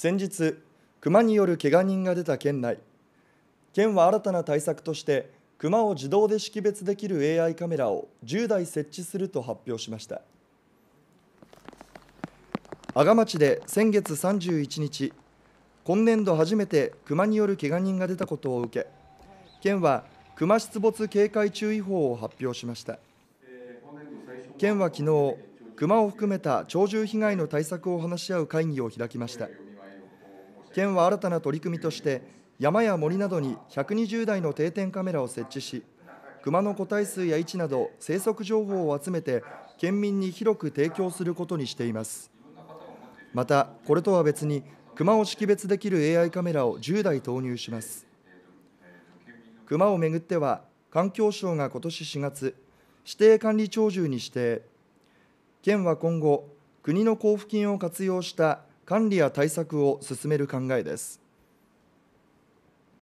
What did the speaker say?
先日、熊によるけが人が出た県内、県は新たな対策として、熊を自動で識別できる AI カメラを10台設置すると発表しました。阿賀町で先月31日、今年度初めて熊によるけが人が出たことを受け、県は熊出没警戒注意報を発表しました。県は昨日、熊を含めた鳥獣被害の対策を話し合う会議を開きました。県は新たな取り組みとして山や森などに120台の定点カメラを設置し熊の個体数や位置など生息情報を集めて県民に広く提供することにしていますまたこれとは別に熊を識別できる AI カメラを10台投入します熊をめぐっては環境省が今年4月指定管理鳥獣に指定県は今後国の交付金を活用した管理や対策を進める考えです。